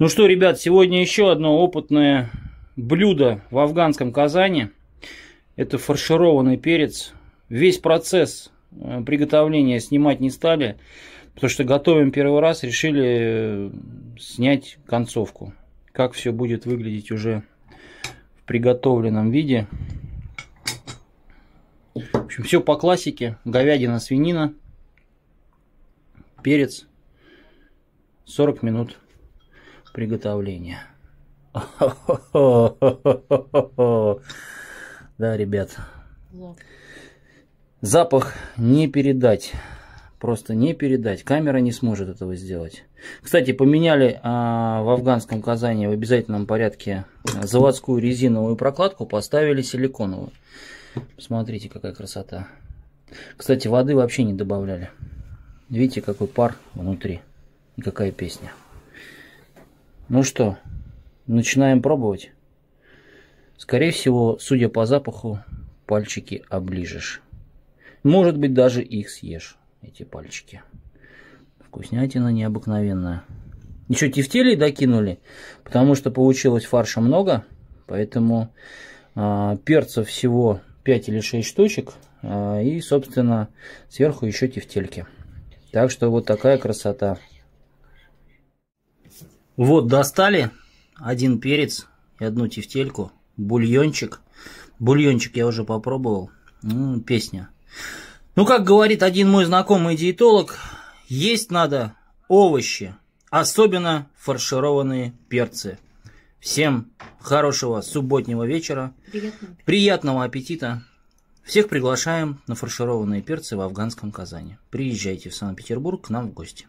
Ну что, ребят, сегодня еще одно опытное блюдо в афганском Казани. Это фаршированный перец. Весь процесс э, приготовления снимать не стали, потому что готовим первый раз, решили э, снять концовку. Как все будет выглядеть уже в приготовленном виде. В общем, все по классике. Говядина, свинина, перец. 40 минут приготовления. Да, ребят. Запах не передать. Просто не передать. Камера не сможет этого сделать. Кстати, поменяли а, в афганском Казани в обязательном порядке заводскую резиновую прокладку, поставили силиконовую. Смотрите, какая красота. Кстати, воды вообще не добавляли. Видите, какой пар внутри и какая песня. Ну что, начинаем пробовать. Скорее всего, судя по запаху, пальчики оближешь. Может быть, даже их съешь, эти пальчики. Вкуснятина необыкновенная. Еще тефтелей докинули, потому что получилось фарша много, поэтому э, перцев всего 5 или 6 штучек, э, и, собственно, сверху еще тефтельки. Так что вот такая красота. Вот, достали один перец и одну тефтельку, бульончик. Бульончик я уже попробовал, ну, песня. Ну, как говорит один мой знакомый диетолог, есть надо овощи, особенно фаршированные перцы. Всем хорошего субботнего вечера. Приятного, приятного аппетита. Всех приглашаем на фаршированные перцы в афганском Казани. Приезжайте в Санкт-Петербург к нам в гости.